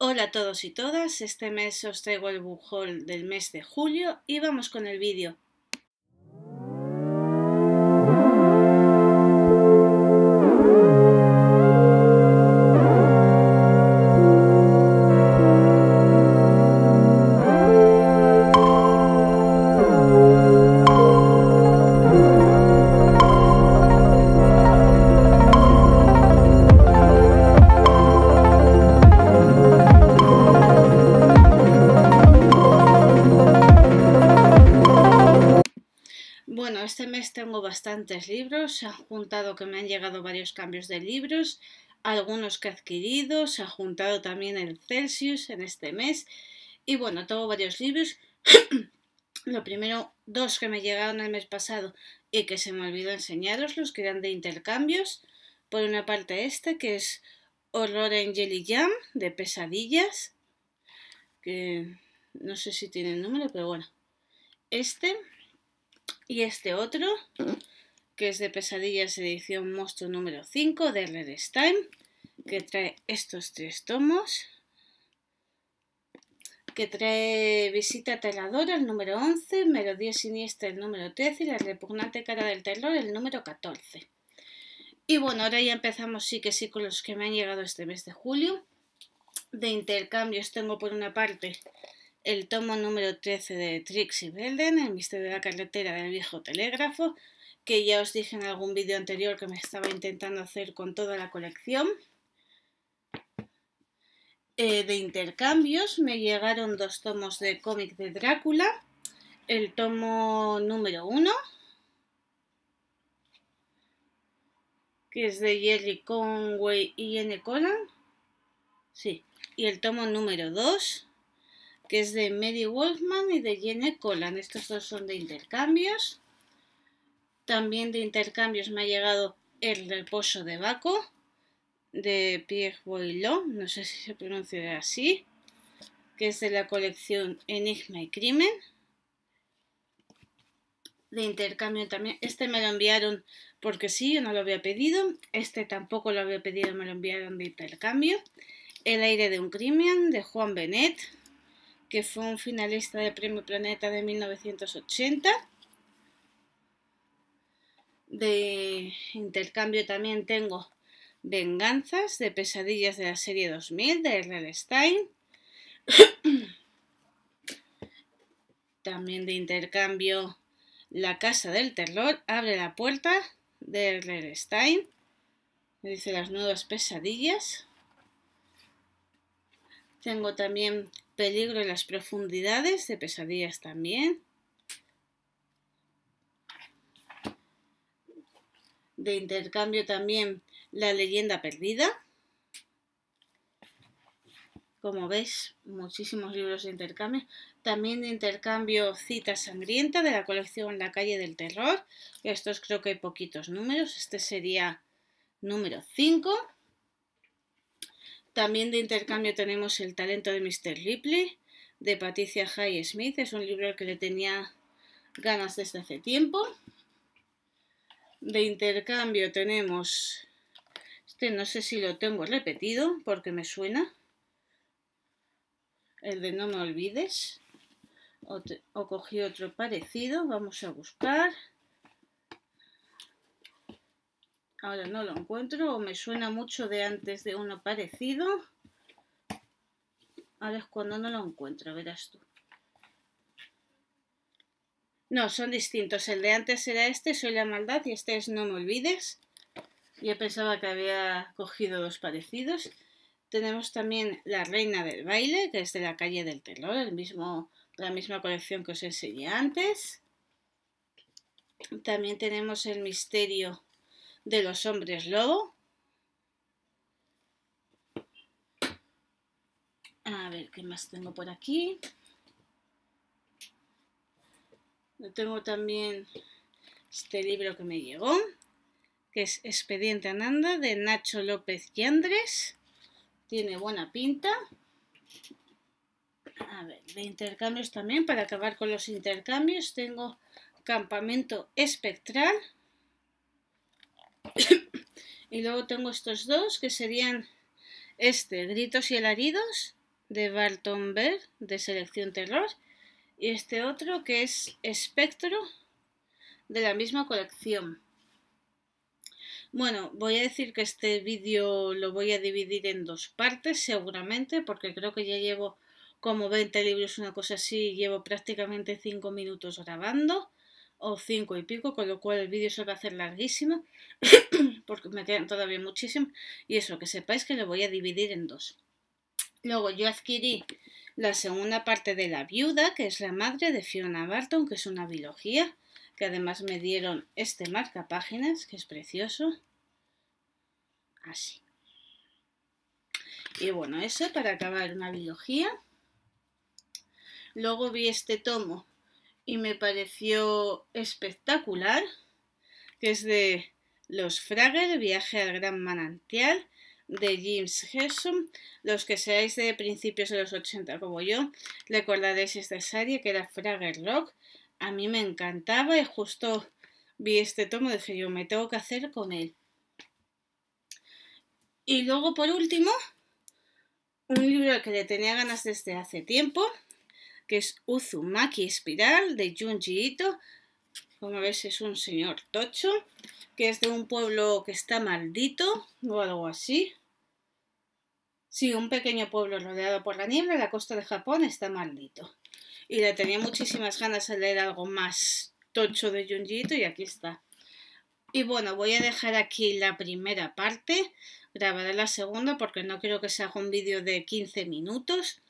Hola a todos y todas, este mes os traigo el bujol del mes de julio y vamos con el vídeo. bastantes libros, se han juntado que me han llegado varios cambios de libros, algunos que he adquirido, se ha juntado también el Celsius en este mes y bueno, tengo varios libros. Lo primero, dos que me llegaron el mes pasado y que se me olvidó enseñaros, los que eran de intercambios. Por una parte este, que es Horror en Jelly Jam, de pesadillas, que no sé si tiene el número, pero bueno. Este, y este otro, que es de Pesadillas edición Monstruo número 5 de Red Time, que trae estos tres tomos, que trae Visita aterradora el número 11, Melodía siniestra el número 13 y La repugnante cara del terror el número 14. Y bueno, ahora ya empezamos sí que sí con los que me han llegado este mes de julio. De intercambios tengo por una parte el tomo número 13 de Trixie Belden, El misterio de la carretera del viejo telégrafo, que ya os dije en algún vídeo anterior que me estaba intentando hacer con toda la colección. Eh, de intercambios me llegaron dos tomos de cómic de Drácula, el tomo número 1, que es de Jerry Conway y N. Conan, sí, y el tomo número 2, que es de Mary Wolfman y de Jenny Colan. Estos dos son de intercambios. También de intercambios me ha llegado El reposo de Baco, de Pierre Boileau, no sé si se pronuncia así, que es de la colección Enigma y Crimen. De intercambio también, este me lo enviaron porque sí, yo no lo había pedido, este tampoco lo había pedido, me lo enviaron de intercambio. El aire de un crimen, de Juan Benet, que fue un finalista de Premio Planeta de 1980, de intercambio también tengo Venganzas de Pesadillas de la serie 2000 de R.L. Stein. También de intercambio La Casa del Terror abre la puerta de R.L. Stein. Dice las nuevas pesadillas. Tengo también Peligro en las profundidades de pesadillas también. De intercambio también la leyenda perdida. Como veis, muchísimos libros de intercambio. También de intercambio Cita Sangrienta de la colección La Calle del Terror. Estos creo que hay poquitos números. Este sería número 5. También de intercambio tenemos El talento de Mr. Ripley, de Patricia Highsmith Smith. Es un libro que le tenía ganas desde hace tiempo. De intercambio tenemos... Este no sé si lo tengo repetido porque me suena. El de No me olvides. o cogí otro parecido. Vamos a buscar. Ahora no lo encuentro, o me suena mucho de antes de uno parecido. Ahora es cuando no lo encuentro, verás tú. No, son distintos. El de antes era este, Soy la maldad, y este es No me olvides. Yo pensaba que había cogido dos parecidos. Tenemos también La Reina del Baile, que es de la calle del terror, el mismo, la misma colección que os enseñé antes. También tenemos El Misterio de los hombres lobo. A ver, ¿qué más tengo por aquí? tengo también este libro que me llegó, que es Expediente Ananda de Nacho López Yandres. Tiene buena pinta. A ver, de intercambios también, para acabar con los intercambios, tengo Campamento Espectral y luego tengo estos dos que serían este, Gritos y Alaridos, de Barton Berg, de Selección Terror, y este otro que es Espectro, de la misma colección. Bueno, voy a decir que este vídeo lo voy a dividir en dos partes seguramente, porque creo que ya llevo como 20 libros, una cosa así, llevo prácticamente 5 minutos grabando o cinco y pico, con lo cual el vídeo se va a hacer larguísimo, porque me quedan todavía muchísimo y eso, que sepáis que lo voy a dividir en dos. Luego yo adquirí la segunda parte de La Viuda, que es la madre de Fiona Barton, que es una biología, que además me dieron este páginas, que es precioso, así. Y bueno, eso para acabar una biología. Luego vi este tomo y me pareció espectacular, que es de Los Frager, Viaje al Gran Manantial, de James Hesson. Los que seáis de principios de los 80 como yo, recordaréis esta serie que era Frager Rock. A mí me encantaba y justo vi este tomo y dije yo, me tengo que hacer con él. Y luego, por último, un libro que le tenía ganas desde hace tiempo, que es Uzumaki Espiral de Junji Ito. Como ves es un señor tocho, que es de un pueblo que está maldito o algo así. Sí, un pequeño pueblo rodeado por la niebla, la costa de Japón está maldito. Y le tenía muchísimas ganas de leer algo más tocho de Junji Ito y aquí está. Y bueno, voy a dejar aquí la primera parte, grabaré la segunda porque no quiero que se haga un vídeo de 15 minutos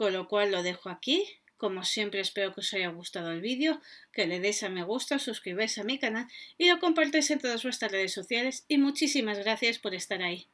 con lo cual lo dejo aquí. Como siempre espero que os haya gustado el vídeo, que le deis a me gusta, suscribáis a mi canal y lo compartáis en todas vuestras redes sociales y muchísimas gracias por estar ahí.